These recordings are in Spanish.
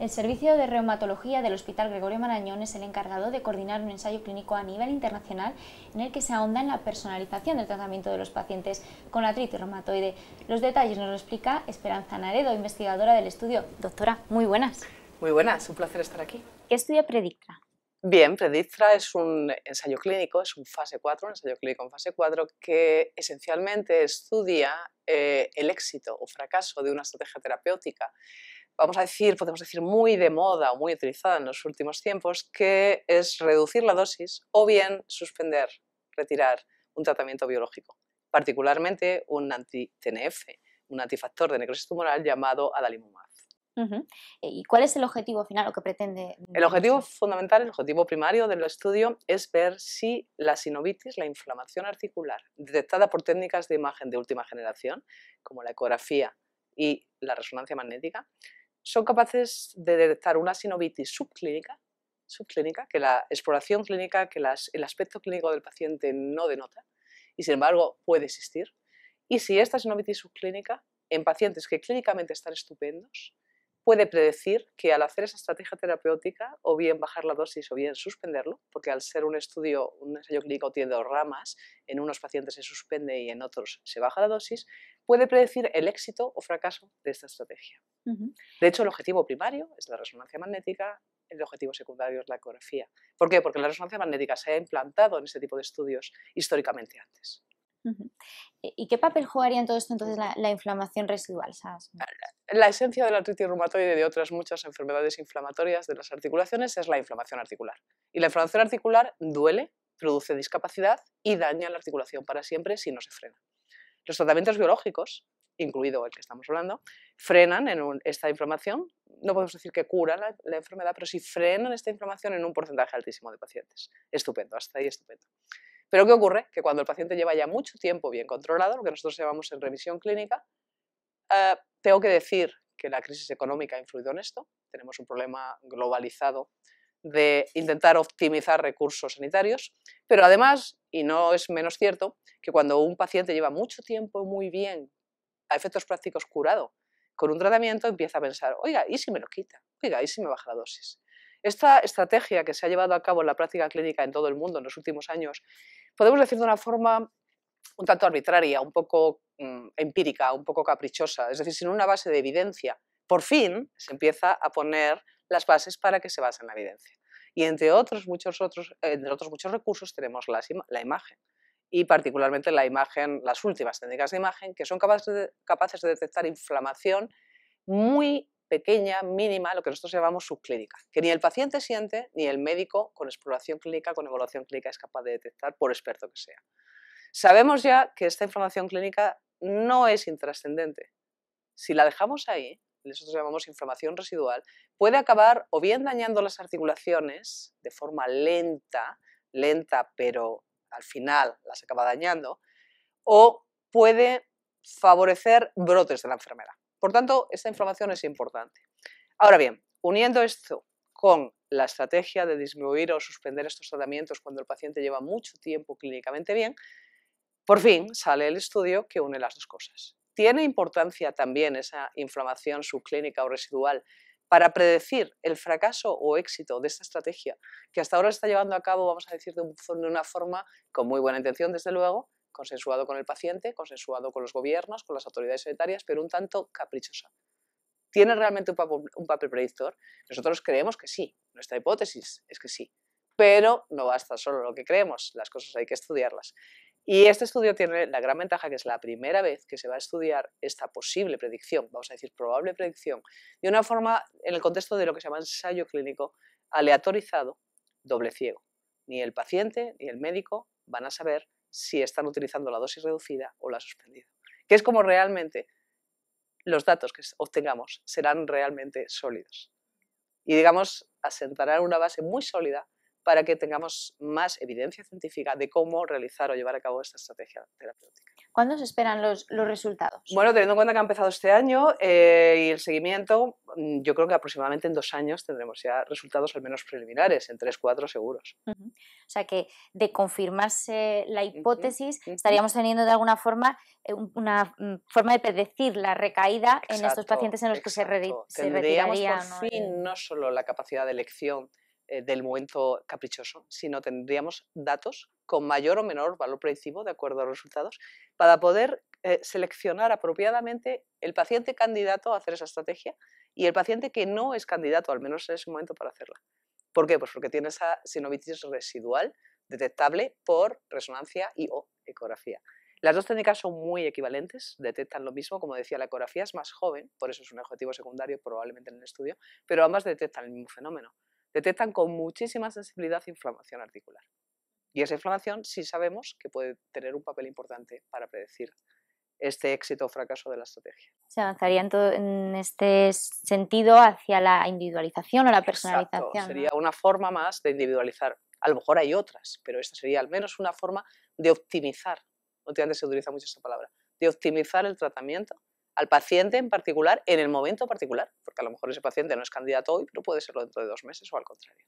El Servicio de Reumatología del Hospital Gregorio Marañón es el encargado de coordinar un ensayo clínico a nivel internacional en el que se ahonda en la personalización del tratamiento de los pacientes con artritis reumatoide. Los detalles nos lo explica Esperanza Naredo, investigadora del estudio. Doctora, muy buenas. Muy buenas, un placer estar aquí. ¿Qué estudia Predictra? Bien, Predictra es un ensayo clínico, es un fase 4, un ensayo clínico en fase 4 que esencialmente estudia eh, el éxito o fracaso de una estrategia terapéutica vamos a decir, podemos decir muy de moda o muy utilizada en los últimos tiempos, que es reducir la dosis o bien suspender, retirar un tratamiento biológico, particularmente un anti-TNF, un antifactor de necrosis tumoral llamado adalimumab. E, ¿Y cuál es el objetivo final o que pretende? El objetivo fundamental, el objetivo primario del estudio es ver si la sinovitis, la inflamación articular, detectada por técnicas de imagen de última generación, como la ecografía y la resonancia magnética, son capaces de detectar una sinovitis subclínica, subclínica que la exploración clínica, que el aspecto clínico del paciente no denota, y sin embargo puede existir. Y si esta sinovitis subclínica, en pacientes que clínicamente están estupendos, puede predecir que al hacer esa estrategia terapéutica, o bien bajar la dosis o bien suspenderlo, porque al ser un estudio, un ensayo clínico tiene dos ramas, en unos pacientes se suspende y en otros se baja la dosis, puede predecir el éxito o fracaso de esta estrategia. De hecho, el objetivo primario es la resonancia magnética, el objetivo secundario es la ecografía. ¿Por qué? Porque la resonancia magnética se ha implantado en este tipo de estudios históricamente antes. ¿Y qué papel jugaría en todo esto entonces la, inflamación residual? Ah, la esencia de la artritis reumatoide y de otras muchas enfermedades inflamatorias de las articulaciones es la inflamación articular. Y la inflamación articular duele, produce discapacidad y daña la articulación para siempre si no se frena. Los tratamientos biológicos, incluido el que estamos hablando, frenan esta inflamación. No podemos decir que cura la, la enfermedad, pero sí frenan esta inflamación en un porcentaje altísimo de pacientes. Estupendo, hasta ahí estupendo. Pero ¿qué ocurre? Que cuando el paciente lleva ya mucho tiempo bien controlado, lo que nosotros llamamos en revisión clínica, Ah, tengo que decir que la crisis económica ha influido en esto. Tenemos un problema globalizado de intentar optimizar recursos sanitarios, pero además, y no es menos cierto, que cuando un paciente lleva mucho tiempo muy bien a efectos prácticos curado con un tratamiento, empieza a pensar, oiga, ¿y si me lo quita? Oiga, ¿y si me baja la dosis? Esta estrategia que se ha llevado a cabo en la práctica clínica en todo el mundo en los últimos años, podemos decir de una forma un tanto arbitraria, un poco mm, empírica, un poco caprichosa, es decir, sin una base de evidencia. Por fin se empieza a poner las bases para que se base en la evidencia. Y entre otros muchos, otros, entre otros muchos recursos tenemos la imagen y particularmente la imagen, las últimas técnicas de imagen que son capaces capaces de detectar inflamación muy pequeña, mínima, lo que nosotros llamamos subclínica, que ni el paciente siente ni el médico con exploración clínica, con evaluación clínica es capaz de detectar, por experto que sea. Sabemos ya que esta información clínica no es intrascendente. Si la dejamos ahí, nosotros llamamos inflamación residual, puede acabar o bien dañando las articulaciones de forma lenta, lenta pero al final las acaba dañando, o puede favorecer brotes de la enfermedad. Por tanto, esta inflamación es importante. Ahora bien, uniendo esto con la estrategia de disminuir o suspender estos tratamientos cuando el paciente lleva mucho tiempo clínicamente bien, por fin sale el estudio que une las dos cosas. ¿Tiene importancia también esa inflamación subclínica o residual para predecir el fracaso o éxito de esta estrategia que hasta ahora está llevando a cabo, vamos a decir, de una forma con muy buena intención, desde luego, consensuado con el paciente, consensuado con los gobiernos, con las autoridades sanitarias, pero un tanto caprichosa. ¿Tiene realmente un papel, predictor? Nosotros creemos que sí, nuestra hipótesis es que sí, pero no basta solo lo que creemos, las cosas hay que estudiarlas. Y este estudio tiene la gran ventaja que es la primera vez que se va a estudiar esta posible predicción, vamos a decir probable predicción, de una forma en el contexto de lo que se llama ensayo clínico aleatorizado, doble ciego. Ni el paciente ni el médico van a saber si están utilizando la dosis reducida o la suspendida, que es como realmente los datos que obtengamos serán realmente sólidos. Y digamos, asentarán una base muy sólida para que tengamos más evidencia científica de cómo realizar o llevar a cabo esta estrategia terapéutica. ¿Cuándo se esperan los, resultados? Bueno, teniendo en cuenta que ha empezado este año eh, y el seguimiento, mm, yo creo que aproximadamente en dos años tendremos ya resultados al menos preliminares, en tres, cuatro seguros. O sea que de confirmarse la hipótesis, estaríamos teniendo de alguna forma eh, una mm, forma de predecir la recaída en estos pacientes en los que se, re, por fin no solo la capacidad de elección eh, del momento caprichoso, sino tendríamos datos con mayor o menor valor predictivo de acuerdo a los resultados para poder eh, seleccionar apropiadamente el paciente candidato a hacer esa estrategia y el paciente que no es candidato, al menos en ese momento, para hacerla. ¿Por qué? Pues porque tiene esa sinovitis residual detectable por resonancia y o ecografía. Las dos técnicas son muy equivalentes, detectan lo mismo, como decía, la ecografía es más joven, por eso es un objetivo secundario probablemente en el estudio, pero ambas detectan el mismo fenómeno detectan con muchísima sensibilidad inflamación articular. Y esa inflamación sí sabemos que puede tener un papel importante para predecir este éxito o fracaso de la estrategia. Se avanzaría en, este sentido hacia la individualización o la personalización. sería una forma más de individualizar. A lo mejor hay otras, pero esta sería al menos una forma de optimizar. Últimamente se utiliza mucho esta palabra, de optimizar el tratamiento al paciente en particular en el momento particular, porque a lo mejor ese paciente no es candidato hoy, pero puede serlo dentro de dos meses o al contrario.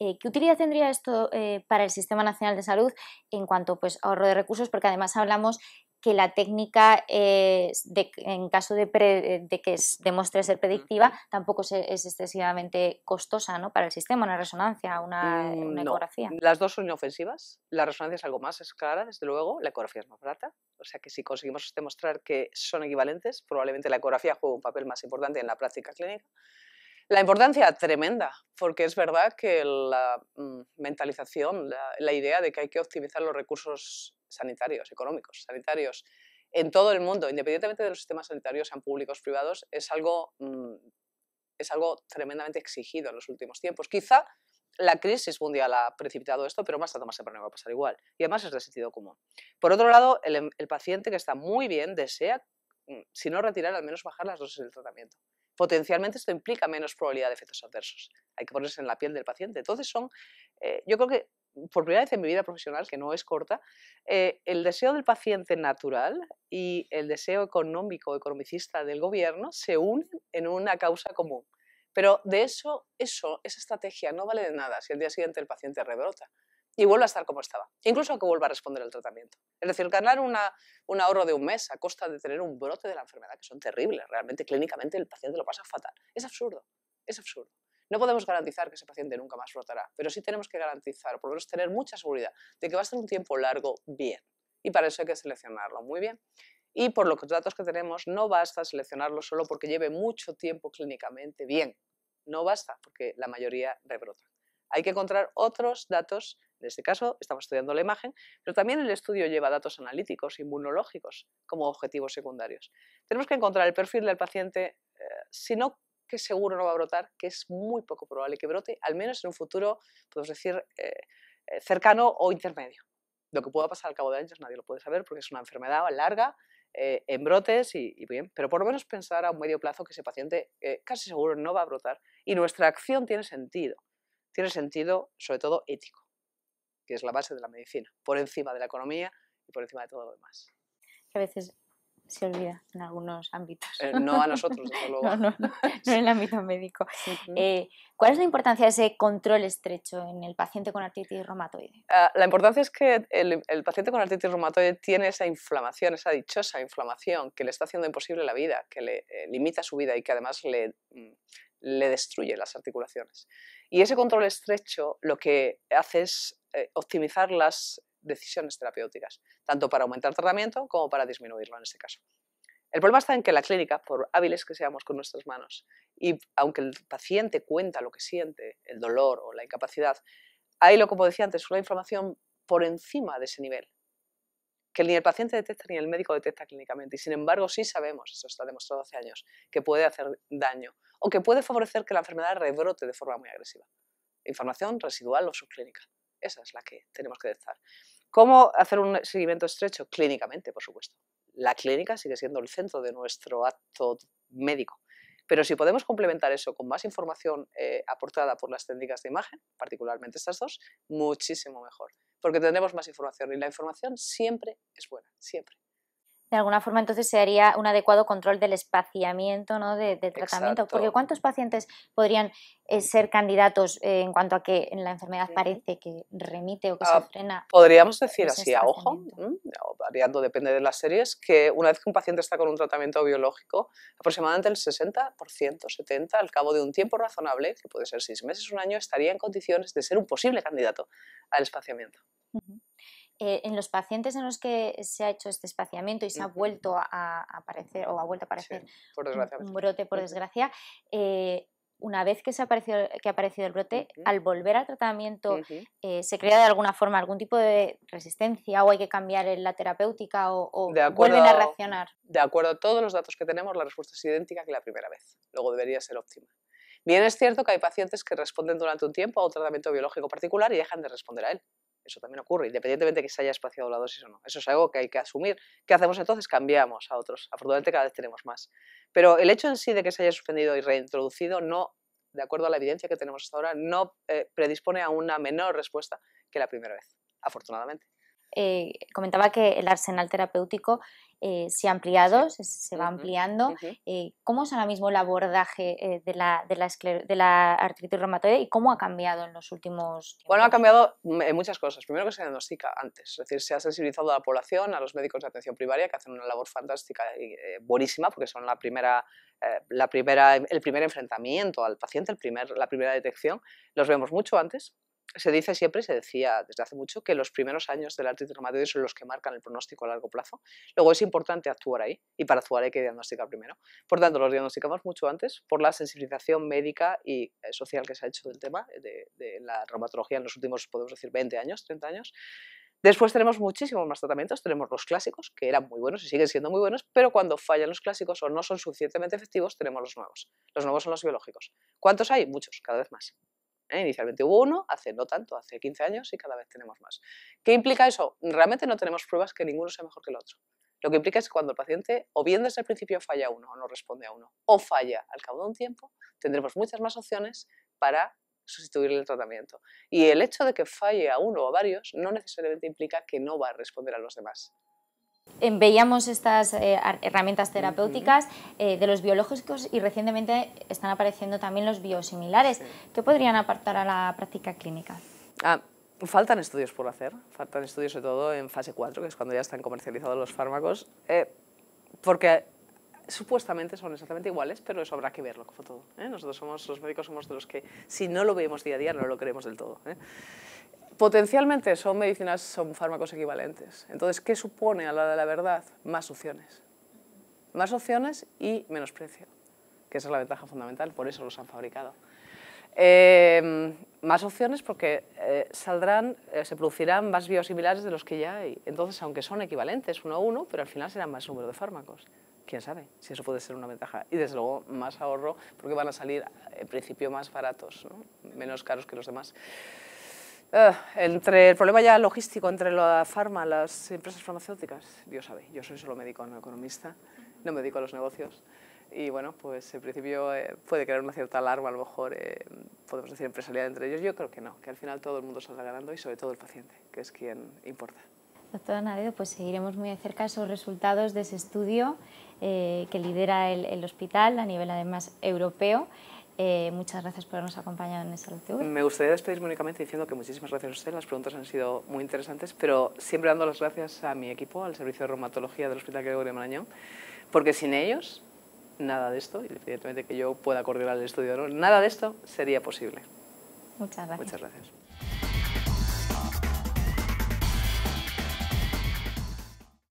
Eh, ¿Qué utilidad tendría esto eh, para el Sistema Nacional de Salud en cuanto pues, a ahorro de recursos? Porque además hablamos que la técnica, en caso de, eh, que demuestre ser predictiva, tampoco es, excesivamente costosa ¿no? para el sistema, una resonancia, una, mm, ecografía. Las dos son inofensivas. La resonancia es algo más clara desde luego, la ecografía es más barata. O sea que si conseguimos demostrar que son equivalentes, probablemente la ecografía juega un papel más importante en la práctica clínica. La importancia tremenda, porque es verdad que la mm, mentalización, la, idea de que hay que optimizar los recursos sanitarios, económicos, sanitarios, en todo el mundo, independientemente de los sistemas sanitarios, sean públicos, o privados, es algo, mm, es algo tremendamente exigido en los últimos tiempos. Quizá la crisis mundial ha precipitado esto, pero más tarde más temprano va a pasar igual. Y además es de sentido común. Por otro lado, el, em, el paciente que está muy bien desea, mm, si no retirar, al menos bajar las dosis del tratamiento potencialmente esto implica menos probabilidad de efectos adversos. Hay que ponerse en la piel del paciente. Entonces son, eh, yo creo que por primera vez en mi vida profesional, que no es corta, eh, el deseo del paciente natural y el deseo económico, economicista del gobierno se unen en una causa común. Pero de eso, eso, esa estrategia no vale de nada si el día siguiente el paciente rebrota y vuelve a estar como estaba, incluso a que vuelva a responder el tratamiento. Es decir, ganar una, un ahorro de un mes a costa de tener un brote de la enfermedad, que son terribles, realmente clínicamente el paciente lo pasa fatal. Es absurdo, es absurdo. No podemos garantizar que ese paciente nunca más brotará, pero sí tenemos que garantizar, o por lo menos tener mucha seguridad, de que va a estar un tiempo largo bien. Y para eso hay que seleccionarlo muy bien. Y por los datos que tenemos, no basta seleccionarlo solo porque lleve mucho tiempo clínicamente bien. No basta, porque la mayoría rebrota. Hay que encontrar otros datos en este caso estamos estudiando la imagen, pero también el estudio lleva datos analíticos, inmunológicos, como objetivos secundarios. Tenemos que encontrar el perfil del paciente, eh, si no que seguro no va a brotar, que es muy poco probable que brote, al menos en un futuro, podemos decir, eh, eh, cercano o intermedio. Lo que pueda pasar al cabo de años nadie lo puede saber porque es una enfermedad larga, en brotes y, bien, pero por lo menos pensar a un medio plazo que ese paciente casi seguro no va a brotar y nuestra acción tiene sentido, tiene sentido sobre todo ético que es la base de la medicina, por encima de la economía y por encima de todo lo demás. Que a veces se olvida en algunos ámbitos. Eh, no a nosotros, desde luego. No, en el ámbito médico. Eh, ¿Cuál es la importancia de ese control estrecho en el paciente con artritis reumatoide? Ah, la importancia es que el, paciente con artritis reumatoide tiene esa inflamación, esa dichosa inflamación que le está haciendo imposible la vida, que le eh, limita su vida y que además le, mm, le destruye las articulaciones. Y ese control estrecho lo que hace es eh, optimizar las decisiones terapéuticas, tanto para aumentar el tratamiento como para disminuirlo en este caso. El problema está en que la clínica, por hábiles que seamos con nuestras manos, y aunque el paciente cuenta lo que siente, el dolor o la incapacidad, hay, lo como decía antes, una inflamación por encima de ese nivel que ni el paciente detecta ni el médico detecta clínicamente. Y sin embargo sí sabemos, eso está demostrado hace años, que puede hacer daño o que puede favorecer que la enfermedad rebrote de forma muy agresiva. Información residual o subclínica. Esa es la que tenemos que detectar. ¿Cómo hacer un seguimiento estrecho? Clínicamente, por supuesto. La clínica sigue siendo el centro de nuestro acto médico. Pero si podemos complementar eso con más información eh, aportada por las técnicas de imagen, particularmente estas dos, muchísimo mejor porque tendremos más información y la información siempre es buena, siempre. De alguna forma, entonces, se haría un adecuado control del espaciamiento ¿no? de, tratamiento. Porque ¿cuántos pacientes podrían eh, ser candidatos eh, en cuanto a que en la enfermedad parece que remite o que se ah, frena? Podríamos decir así, a ojo, variando, depende de las series, que una vez que un paciente está con un tratamiento biológico, aproximadamente el 60%, 70%, al cabo de un tiempo razonable, que puede ser seis meses, un año, estaría en condiciones de ser un posible candidato al espaciamiento. Eh, en los pacientes en los que se ha hecho este espaciamiento y se ha vuelto a, aparecer o ha vuelto a aparecer un brote, por desgracia, eh, una vez que, se ha aparecido, el brote, al volver al tratamiento, eh, ¿se crea de alguna forma algún tipo de resistencia o hay que cambiar la terapéutica o, o vuelven a reaccionar? De acuerdo a todos los datos que tenemos, la respuesta es idéntica que la primera vez. Luego debería ser óptima. Bien es cierto que hay pacientes que responden durante un tiempo a un tratamiento biológico particular y dejan de responder a él. Eso también ocurre, independientemente de que se haya espaciado la dosis o no. Eso es algo que hay que asumir. ¿Qué hacemos entonces? Cambiamos a otros. Afortunadamente cada vez tenemos más. Pero el hecho en sí de que se haya suspendido y reintroducido no, de acuerdo a la evidencia que tenemos hasta ahora, no eh, predispone a una menor respuesta que la primera vez, afortunadamente. Eh, comentaba que el arsenal terapéutico eh, se ha ampliado, se, va ampliando. Eh, ¿Cómo es ahora mismo el abordaje eh, de, la, de, artritis reumatoide y cómo ha cambiado en los últimos Bueno, ha cambiado en muchas cosas. Primero que se diagnostica antes, es decir, se ha sensibilizado a la población, a los médicos de atención primaria que hacen una labor fantástica y buenísima porque son la primera, el primer enfrentamiento al paciente, la primera detección. Los vemos mucho antes se dice siempre, se decía desde hace mucho, que los primeros años de la artritis reumatoide son los que marcan el pronóstico a largo plazo. Luego es importante actuar ahí y para actuar hay que diagnosticar primero. Por tanto, los diagnosticamos mucho antes por la sensibilización médica y eh, social que se ha hecho del tema de, de la reumatología en los últimos, podemos decir, 20 años, 30 años. Después tenemos muchísimos más tratamientos, tenemos los clásicos, que eran muy buenos y siguen siendo muy buenos, pero cuando fallan los clásicos o no son suficientemente efectivos, tenemos los nuevos. Los nuevos son los biológicos. ¿Cuántos hay? Muchos, cada vez más. ¿eh? Inicialmente hubo uno, hace no tanto, hace 15 años y cada vez tenemos más. ¿Qué implica eso? Realmente no tenemos pruebas que ninguno sea mejor que el otro. Lo que implica es que cuando el paciente o bien desde el principio falla uno o no responde a uno, o falla al cabo de un tiempo, tendremos muchas más opciones para sustituirle el tratamiento. Y el hecho de que falle a uno o a varios no necesariamente implica que no va a responder a los demás veíamos estas eh, herramientas terapéuticas eh, de los biológicos y recientemente están apareciendo también los biosimilares. que ¿Qué podrían apartar a la práctica clínica? Ah, faltan estudios por hacer, faltan estudios de todo en fase 4, que es cuando ya están comercializados los fármacos, eh, porque supuestamente son exactamente iguales, pero eso habrá que verlo todo. Nosotros somos, los médicos somos de los que si no lo vemos día a día no lo creemos del todo. Potencialmente son medicinas, son fármacos equivalentes. Entonces, ¿qué supone a la hora de la verdad? Más opciones. Más opciones y menos precio, que esa es la ventaja fundamental, por eso los han fabricado. Eh, más opciones porque eh, saldrán, eh, se producirán más biosimilares de los que ya hay. Entonces, aunque son equivalentes uno a uno, pero al final serán más número de fármacos. Quién sabe si eso puede ser una ventaja. Y desde luego más ahorro porque van a salir en principio más baratos, menos caros que los demás. Ah, entre el problema ya logístico entre la farma, las empresas farmacéuticas, Dios sabe, yo soy solo médico, no economista, no me dedico a los negocios. Y bueno, pues en principio eh, puede crear una cierta alarma, a lo mejor eh, podemos decir empresarial entre ellos. Yo creo que no, que al final todo el mundo saldrá ganando y sobre todo el paciente, que es quien importa. Doctora Naredo, pues seguiremos muy de cerca esos resultados de ese estudio eh, que lidera el hospital a nivel además europeo. Eh, muchas gracias por habernos acompañado en esta lectura. Me gustaría despedirme únicamente diciendo que muchísimas gracias a usted, las preguntas han sido muy interesantes, pero siempre dando las gracias a mi equipo, al Servicio de Reumatología del Hospital Gregorio Marañón, porque sin ellos nada de esto, y evidentemente que yo pueda coordinar el estudio, nada de esto sería posible. Muchas gracias. Muchas gracias.